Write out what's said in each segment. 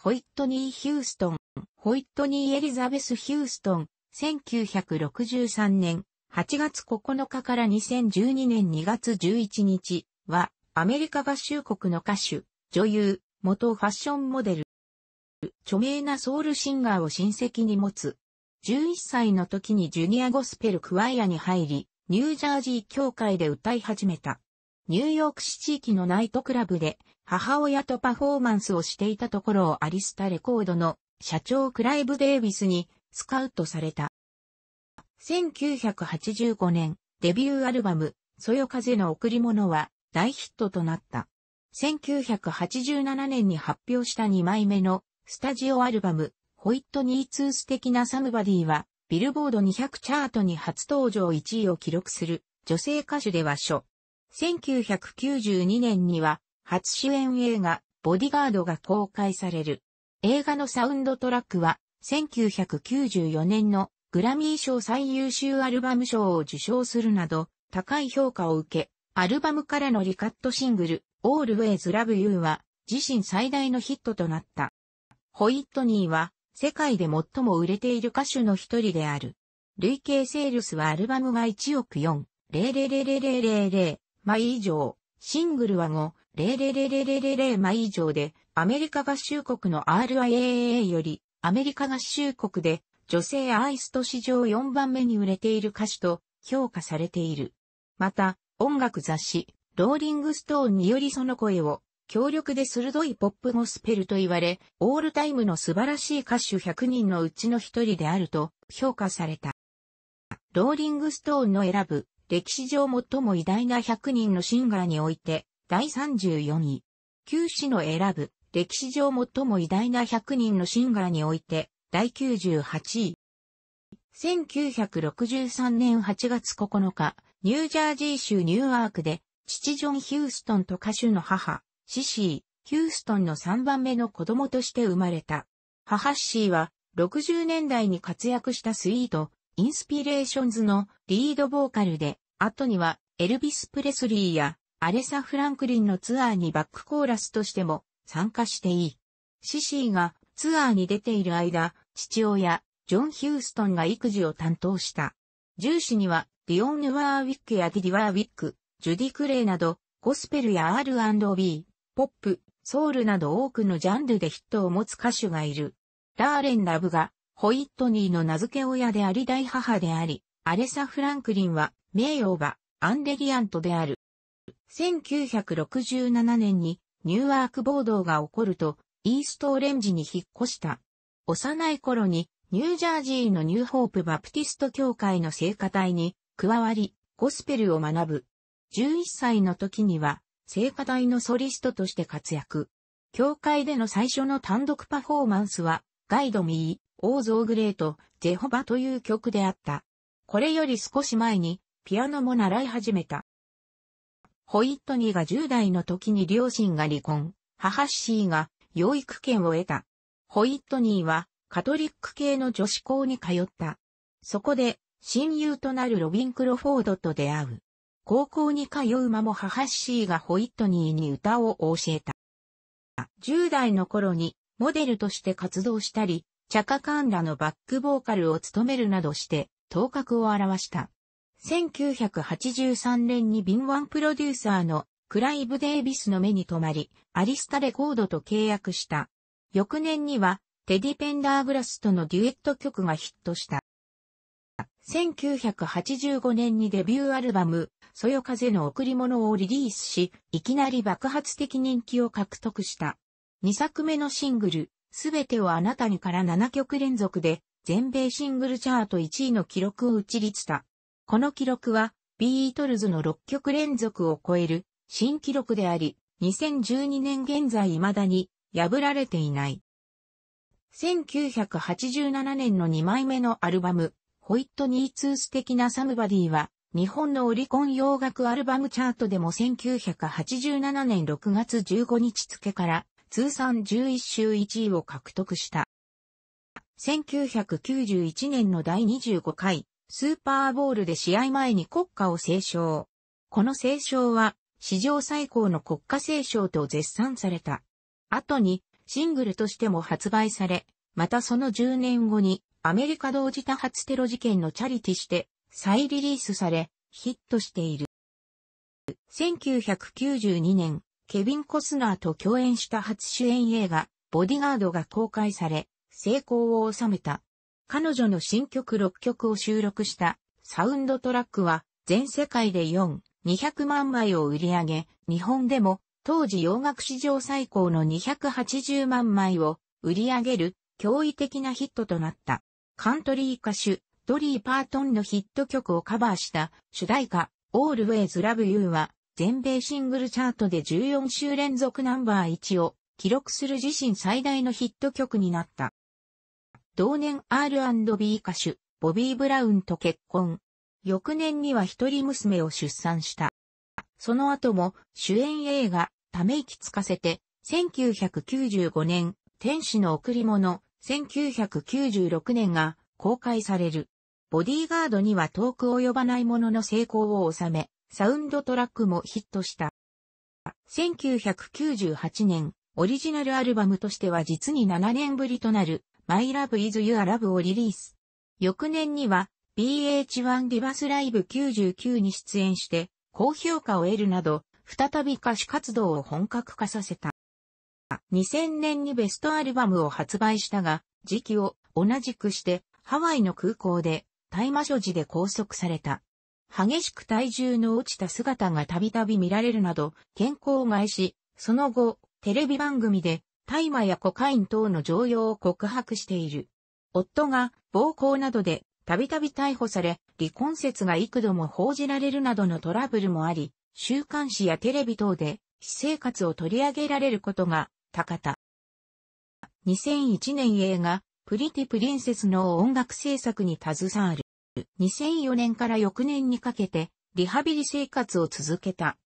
ホイットニー・ヒューストン、ホイットニー・エリザベス・ヒューストン、1963年8月9日から2012年2月11日は、アメリカ合衆国の歌手、女優、元ファッションモデル。著名なソウルシンガーを親戚に持つ。11歳の時にジュニアゴスペルクワイアに入り、ニュージャージー協会で歌い始めた。ニューヨーク市地域のナイトクラブで母親とパフォーマンスをしていたところをアリスタレコードの社長クライブ・デイビスにスカウトされた。1985年、デビューアルバム、そよ風の贈り物は大ヒットとなった。1987年に発表した2枚目のスタジオアルバム、ホイットニーツース的なサムバディは、ビルボード200チャートに初登場1位を記録する女性歌手では初1992年には初主演映画ボディガードが公開される。映画のサウンドトラックは1994年のグラミー賞最優秀アルバム賞を受賞するなど高い評価を受け、アルバムからのリカットシングル Always Love You は自身最大のヒットとなった。ホイットニーは世界で最も売れている歌手の一人である。累計セールスはアルバムが1億4、0000000枚以上、シングルは5、0000000枚以上で、アメリカ合衆国の RIAA より、アメリカ合衆国で、女性アイスト史上4番目に売れている歌手と評価されている。また、音楽雑誌、ローリングストーンによりその声を、強力で鋭いポップゴスペルと言われ、オールタイムの素晴らしい歌手100人のうちの一人であると評価された。ローリングストーンの選ぶ歴史上最も偉大な100人のシンガーにおいて、第34位。九死の選ぶ、歴史上最も偉大な100人のシンガーにおいて、第98位。1963年8月9日、ニュージャージー州ニューアークで、父ジョン・ヒューストンと歌手の母、シシー、ヒューストンの3番目の子供として生まれた。母シシーは、60年代に活躍したスイート、インスピレーションズのリードボーカルで、後にはエルビス・プレスリーやアレサ・フランクリンのツアーにバックコーラスとしても参加していい。シシーがツアーに出ている間、父親、ジョン・ヒューストンが育児を担当した。重視には、ディオン・ヌワーウィックやディディ・ワーウィック、ジュディ・クレイなど、ゴスペルや R&B、ポップ、ソウルなど多くのジャンルでヒットを持つ歌手がいる。ラーレン・ラブがホイットニーの名付け親であり大母であり、アレサ・フランクリンは、名誉がアンデリアントである。1967年にニューアーク暴動が起こると、イーストオレンジに引っ越した。幼い頃に、ニュージャージーのニューホープバプティスト教会の聖歌隊に加わり、ゴスペルを学ぶ。11歳の時には、聖歌隊のソリストとして活躍。教会での最初の単独パフォーマンスは、ガイドミー、オーゾーグレート、ジェホバという曲であった。これより少し前に、ピアノも習い始めた。ホイットニーが10代の時に両親が離婚、母シーが養育権を得た。ホイットニーはカトリック系の女子校に通った。そこで親友となるロビン・クロフォードと出会う。高校に通う間も母シーがホイットニーに歌を教えた。10代の頃にモデルとして活動したり、チャカカンらのバックボーカルを務めるなどして頭角を表した。1983年に敏腕プロデューサーのクライブ・デイビスの目に留まり、アリスタレコードと契約した。翌年には、テディ・ペンダーグラスとのデュエット曲がヒットした。1985年にデビューアルバム、そよ風の贈り物をリリースし、いきなり爆発的人気を獲得した。2作目のシングル、すべてをあなたにから7曲連続で、全米シングルチャート1位の記録を打ち立てた。この記録は、ビートルズの6曲連続を超える新記録であり、2012年現在未だに破られていない。1987年の2枚目のアルバム、ホイットニーツース的なサムバディは、日本のオリコン洋楽アルバムチャートでも1987年6月15日付から通算11週1位を獲得した。1991年の第25回スーパーボールで試合前に国歌を斉唱。この斉唱は史上最高の国家斉唱と絶賛された。後にシングルとしても発売され、またその10年後にアメリカ同時多発テロ事件のチャリティして再リリースされヒットしている。1992年ケビン・コスナーと共演した初主演映画、ボディガードが公開され、成功を収めた。彼女の新曲6曲を収録したサウンドトラックは全世界で4、200万枚を売り上げ、日本でも当時洋楽史上最高の280万枚を売り上げる驚異的なヒットとなった。カントリー歌手、ドリー・パートンのヒット曲をカバーした主題歌、Always Love You は全米シングルチャートで14週連続ナンバー1を記録する自身最大のヒット曲になった。同年 R&B 歌手、ボビー・ブラウンと結婚。翌年には一人娘を出産した。その後も主演映画、ため息つかせて、1995年、天使の贈り物、1996年が公開される。ボディーガードには遠く及ばないものの成功を収め、サウンドトラックもヒットした。1998年、オリジナルアルバムとしては実に7年ぶりとなる My Love is Your Love をリリース。翌年には BH1 リバスライブ99に出演して高評価を得るなど再び歌手活動を本格化させた。2000年にベストアルバムを発売したが時期を同じくしてハワイの空港で大麻所持で拘束された。激しく体重の落ちた姿がたびたび見られるなど、健康を害し、その後、テレビ番組で、大麻やコカイン等の常用を告白している。夫が暴行などでたびたび逮捕され、離婚説が幾度も報じられるなどのトラブルもあり、週刊誌やテレビ等で私生活を取り上げられることが高田。2001年映画、プリティプリンセスの音楽制作に携わる。2004年から翌年にかけて、リハビリ生活を続けた。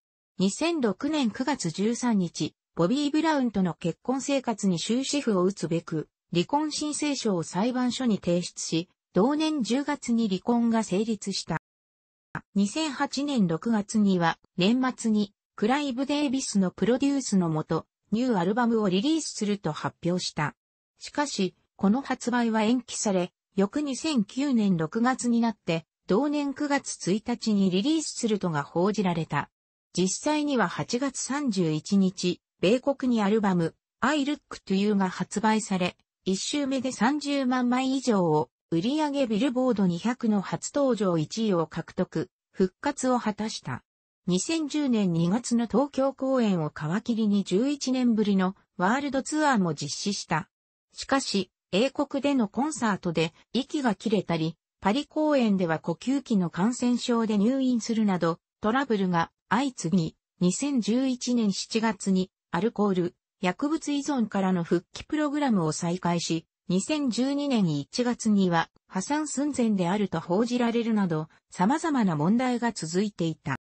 2006年9月13日、ボビー・ブラウンとの結婚生活に終止符を打つべく、離婚申請書を裁判所に提出し、同年10月に離婚が成立した。2008年6月には、年末に、クライブ・デイビスのプロデュースのもと、ニューアルバムをリリースすると発表した。しかし、この発売は延期され、翌2009年6月になって、同年9月1日にリリースするとが報じられた。実際には8月31日、米国にアルバム、I Look To You が発売され、1週目で30万枚以上を、売上ビルボード200の初登場1位を獲得、復活を果たした。2010年2月の東京公演を皮切りに11年ぶりのワールドツアーも実施した。しかし、英国でのコンサートで息が切れたり、パリ公演では呼吸器の感染症で入院するなど、トラブルが相次ぎ、2011年7月にアルコール、薬物依存からの復帰プログラムを再開し、2012年1月には破産寸前であると報じられるなど、様々な問題が続いていた。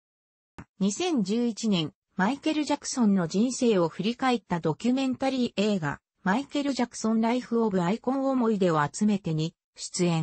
2011年、マイケル・ジャクソンの人生を振り返ったドキュメンタリー映画、マイケル・ジャクソン・ライフ・オブ・アイコン思い出を集めてに出演。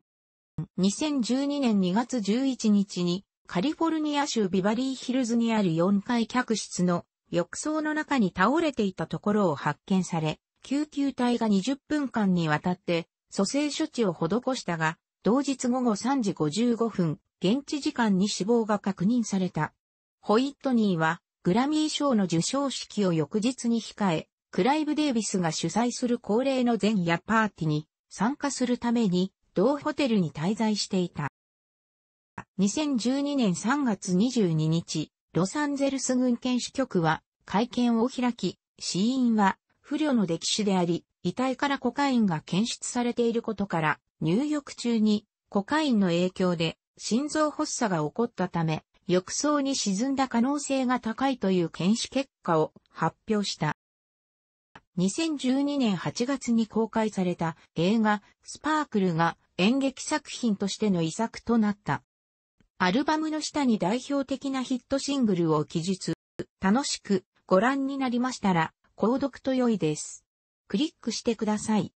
2012年2月11日にカリフォルニア州ビバリーヒルズにある4階客室の浴槽の中に倒れていたところを発見され、救急隊が20分間にわたって蘇生処置を施したが、同日午後3時55分、現地時間に死亡が確認された。ホイットニーはグラミー賞の受賞式を翌日に控え、クライブ・デイビスが主催する恒例の前夜パーティーに参加するために同ホテルに滞在していた。2012年3月22日、ロサンゼルス軍検視局は会見を開き、死因は不慮の溺死であり、遺体からコカインが検出されていることから、入浴中にコカインの影響で心臓発作が起こったため、浴槽に沈んだ可能性が高いという検視結果を発表した。2012年8月に公開された映画スパークルが演劇作品としての遺作となった。アルバムの下に代表的なヒットシングルを記述。楽しくご覧になりましたら、購読と良いです。クリックしてください。